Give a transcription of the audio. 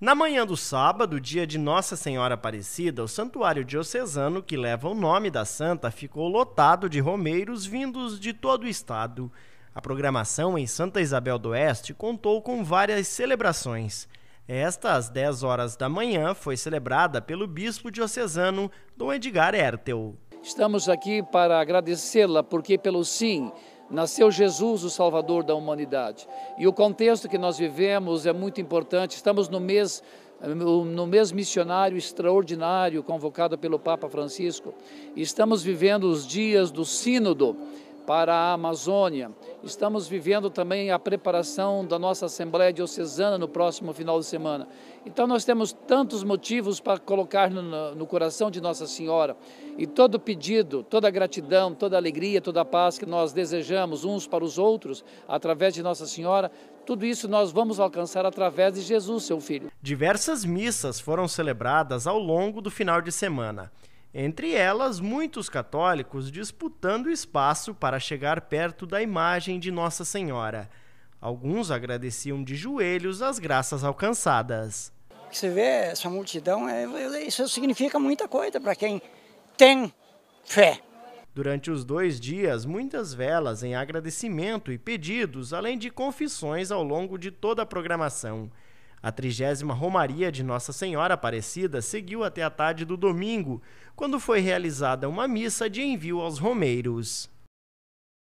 Na manhã do sábado, dia de Nossa Senhora Aparecida, o santuário diocesano que leva o nome da santa ficou lotado de romeiros vindos de todo o estado. A programação em Santa Isabel do Oeste contou com várias celebrações. Esta, às 10 horas da manhã, foi celebrada pelo bispo diocesano Dom Edgar Hertel. Estamos aqui para agradecê-la porque pelo sim Nasceu Jesus, o Salvador da humanidade. E o contexto que nós vivemos é muito importante. Estamos no mês no mês missionário extraordinário convocado pelo Papa Francisco. Estamos vivendo os dias do Sínodo para a Amazônia. Estamos vivendo também a preparação da nossa Assembleia Diocesana no próximo final de semana. Então, nós temos tantos motivos para colocar no, no coração de Nossa Senhora. E todo pedido, toda gratidão, toda alegria, toda paz que nós desejamos uns para os outros, através de Nossa Senhora, tudo isso nós vamos alcançar através de Jesus, seu filho. Diversas missas foram celebradas ao longo do final de semana. Entre elas, muitos católicos disputando espaço para chegar perto da imagem de Nossa Senhora. Alguns agradeciam de joelhos as graças alcançadas. Você vê essa multidão, é, é, isso significa muita coisa para quem tem fé. Durante os dois dias, muitas velas em agradecimento e pedidos, além de confissões ao longo de toda a programação. A trigésima Romaria de Nossa Senhora Aparecida seguiu até a tarde do domingo, quando foi realizada uma missa de envio aos romeiros.